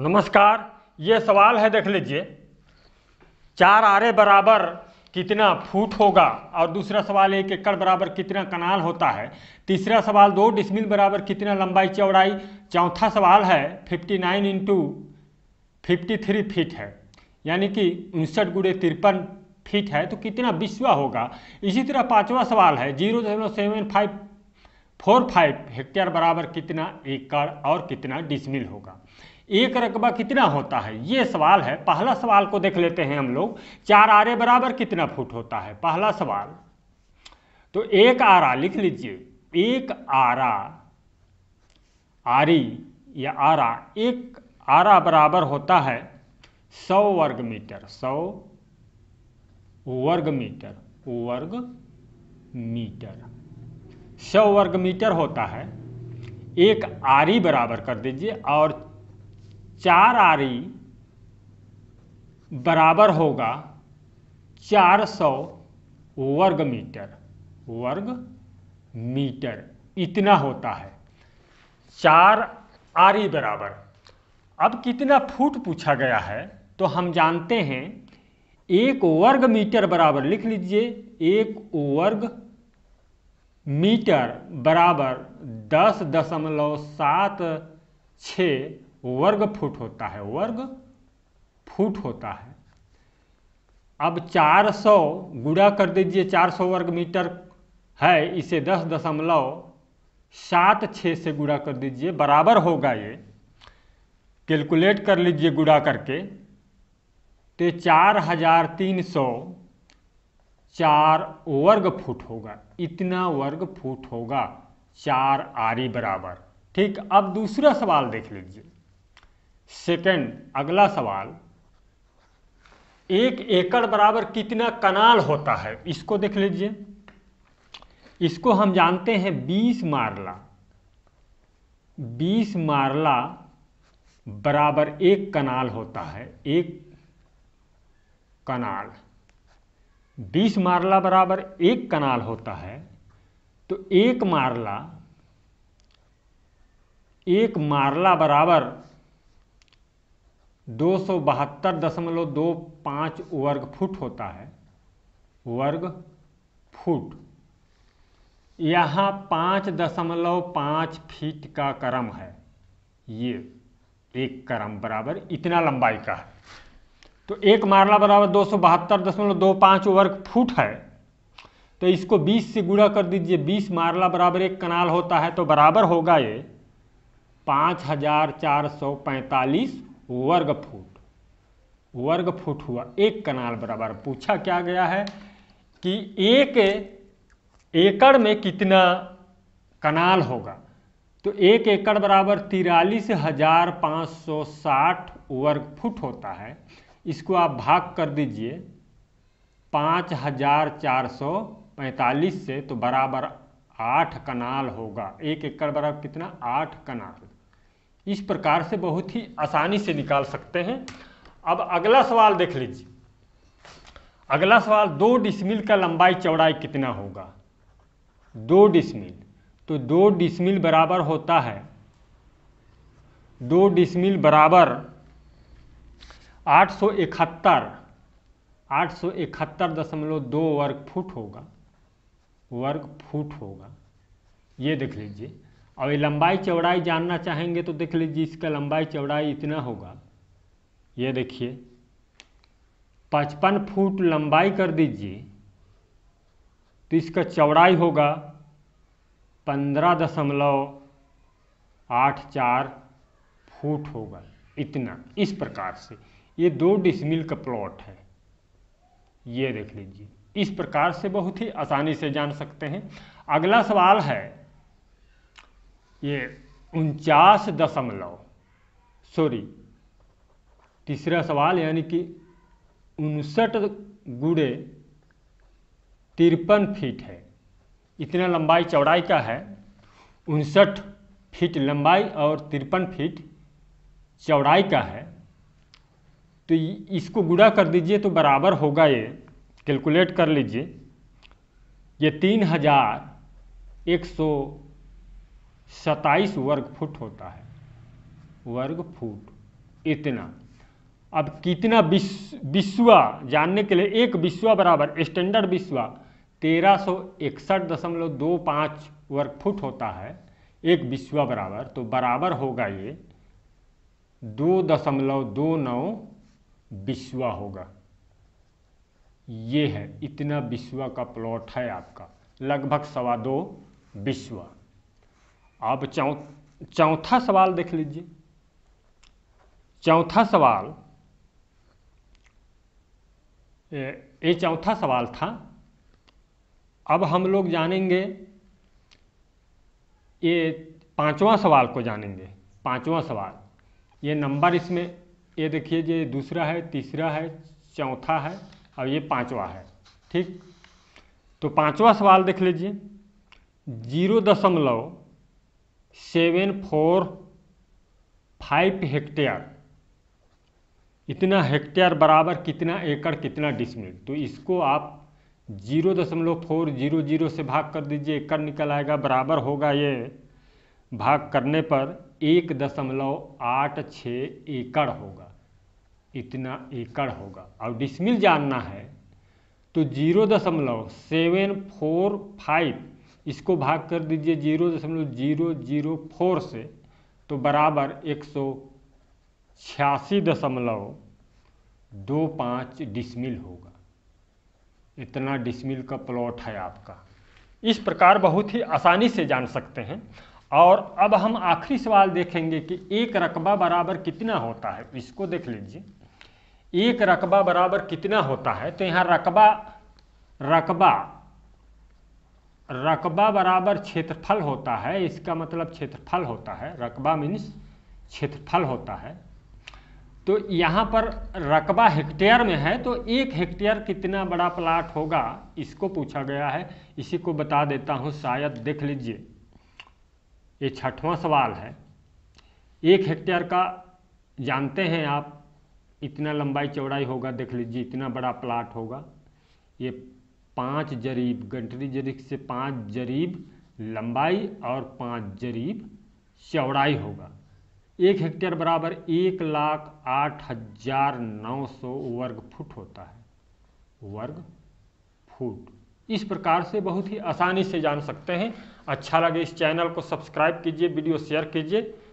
नमस्कार ये सवाल है देख लीजिए चार आरे बराबर कितना फुट होगा और दूसरा सवाल एक एकड़ बराबर कितना कनाल होता है तीसरा सवाल दो डिसमिल बराबर कितना लंबाई चौड़ाई चौथा सवाल है 59 नाइन इंटू फिफ्टी फीट है यानी कि उनसठ गुड़े तिरपन फीट है तो कितना विश्वा होगा इसी तरह पांचवा सवाल है zero zero seven five four five hectare बराबर कितना एकड़ और कितना डिसमिल होगा एक रकबा कितना होता है ये सवाल है पहला सवाल को देख लेते हैं हम लोग चार आरे बराबर कितना फुट होता है पहला सवाल तो एक आरा लिख लीजिए एक आरा आरी या आरा एक आरा बराबर होता है सौ वर्ग मीटर सौ वर्ग मीटर वर्ग मीटर सौ वर्ग मीटर होता है एक आरी बराबर कर दीजिए और चार आरी बराबर होगा चार सौ वर्ग मीटर वर्ग मीटर इतना होता है चार आरी बराबर अब कितना फुट पूछा गया है तो हम जानते हैं एक वर्ग मीटर बराबर लिख लीजिए एक वर्ग मीटर बराबर दस दशमलव सात छ वर्ग फुट होता है वर्ग फुट होता है अब 400 गुड़ा कर दीजिए 400 वर्ग मीटर है इसे दस दशमलव सात छ से गुड़ा कर दीजिए बराबर होगा ये कैलकुलेट कर लीजिए गुड़ा करके तो चार हजार तीन सौ चार वर्ग फुट होगा इतना वर्ग फुट होगा चार आरी बराबर ठीक अब दूसरा सवाल देख लीजिए सेकंड अगला सवाल एक एकड़ बराबर कितना कनाल होता है इसको देख लीजिए इसको हम जानते हैं 20 मारला 20 मारला बराबर एक कनाल होता है एक कनाल बीस मारला बराबर एक कनाल होता है तो एक मारला एक मारला बराबर दो सौ बहत्तर दशमलव दो पाँच वर्ग फुट होता है वर्ग फुट यहाँ पाँच दशमलव पाँच फीट का क्रम है ये एक क्रम बराबर इतना लंबाई का है तो एक मारला बराबर दो सौ बहत्तर दशमलव दो पाँच वर्ग फुट है तो इसको 20 से गुणा कर दीजिए 20 मारला बराबर एक कनाल होता है तो बराबर होगा ये 5445 वर्ग फुट वर्ग फुट हुआ एक कनाल बराबर पूछा क्या गया है कि एक एकड़ में कितना कनाल होगा तो एक एकड़ बराबर तिरालीस हजार पाँच सौ साठ वर्ग फुट होता है इसको आप भाग कर दीजिए पाँच हजार चार सौ पैंतालीस से तो बराबर आठ कनाल होगा एक एकड़ बराबर कितना आठ कनाल इस प्रकार से बहुत ही आसानी से निकाल सकते हैं अब अगला सवाल देख लीजिए अगला सवाल दो डिसमिल का लंबाई चौड़ाई कितना होगा दो डिसमिल तो दो डिसमिल बराबर होता है दो डिसमिल बराबर आठ सौ इकहत्तर आठ सौ इकहत्तर दशमलव दो वर्ग फुट होगा वर्ग फुट होगा ये देख लीजिए और ये लंबाई चौड़ाई जानना चाहेंगे तो देख लीजिए इसका लंबाई चौड़ाई इतना होगा ये देखिए पचपन फुट लंबाई कर दीजिए तो इसका चौड़ाई होगा पंद्रह दशमलव आठ चार फुट होगा इतना इस प्रकार से ये दो डिसमिल का प्लॉट है ये देख लीजिए इस प्रकार से बहुत ही आसानी से जान सकते हैं अगला सवाल है ये उनचास दशमलव सॉरी तीसरा सवाल यानी कि उनसठ गुड़े तिरपन फीट है इतना लंबाई चौड़ाई का है उनसठ फीट लंबाई और तिरपन फीट चौड़ाई का है तो इसको गुड़ा कर दीजिए तो बराबर होगा ये कैलकुलेट कर लीजिए ये तीन हजार एक सौ सताईस वर्ग फुट होता है वर्ग फुट इतना अब कितना विश्वा जानने के लिए एक विश्वा बराबर स्टैंडर्ड विश्वा तेरह सौ इकसठ दशमलव दो पाँच वर्ग फुट होता है एक विश्वा बराबर तो बराबर होगा ये दो दशमलव दो नौ बिस्वा होगा ये है इतना बिस्वा का प्लॉट है आपका लगभग सवा दो बिस्वा आप चौ चौथा सवाल देख लीजिए चौथा सवाल ये चौथा सवाल था अब हम लोग जानेंगे ये पांचवा सवाल को जानेंगे पांचवा सवाल ये नंबर इसमें ये देखिए ये दूसरा है तीसरा है चौथा है और ये पांचवा है ठीक तो पांचवा सवाल देख लीजिए जीरो दशमलव सेवन फोर फाइव हेक्टेयर इतना हेक्टेयर बराबर कितना एकड़ कितना डिसमिल तो इसको आप जीरो दशमलव फोर जीरो जीरो से भाग कर दीजिए एकड़ निकल आएगा बराबर होगा ये भाग करने पर एक दशमलव आठ छः एकड़ होगा इतना एकड़ होगा और डिसमिल जानना है तो जीरो दशमलव सेवन फोर फाइव इसको भाग कर दीजिए जीरो दशमलव जीरो जीरो फोर से तो बराबर एक सौ छियासी दशमलव दो पाँच डिसमिल होगा इतना डिसमिल का प्लॉट है आपका इस प्रकार बहुत ही आसानी से जान सकते हैं और अब हम आखिरी सवाल देखेंगे कि एक रकबा बराबर कितना होता है इसको देख लीजिए एक रकबा बराबर कितना होता है तो यहाँ रकबा रकबा रकबा बराबर क्षेत्रफल होता है इसका मतलब क्षेत्रफल होता है रकबा मीन्स क्षेत्रफल होता है तो यहाँ पर रकबा हेक्टेयर में है तो एक हेक्टेयर कितना बड़ा प्लाट होगा इसको पूछा गया है इसी को बता देता हूँ शायद देख लीजिए ये छठवां सवाल है एक हेक्टेयर का जानते हैं आप इतना लंबाई चौड़ाई होगा देख लीजिए इतना बड़ा प्लाट होगा ये पांच जरीब गंटरी जरीब से पांच जरीब लंबाई और पांच जरीब चौड़ाई होगा एक हेक्टेयर बराबर एक लाख आठ हजार नौ सौ वर्ग फुट होता है वर्ग फुट इस प्रकार से बहुत ही आसानी से जान सकते हैं अच्छा लगे इस चैनल को सब्सक्राइब कीजिए वीडियो शेयर कीजिए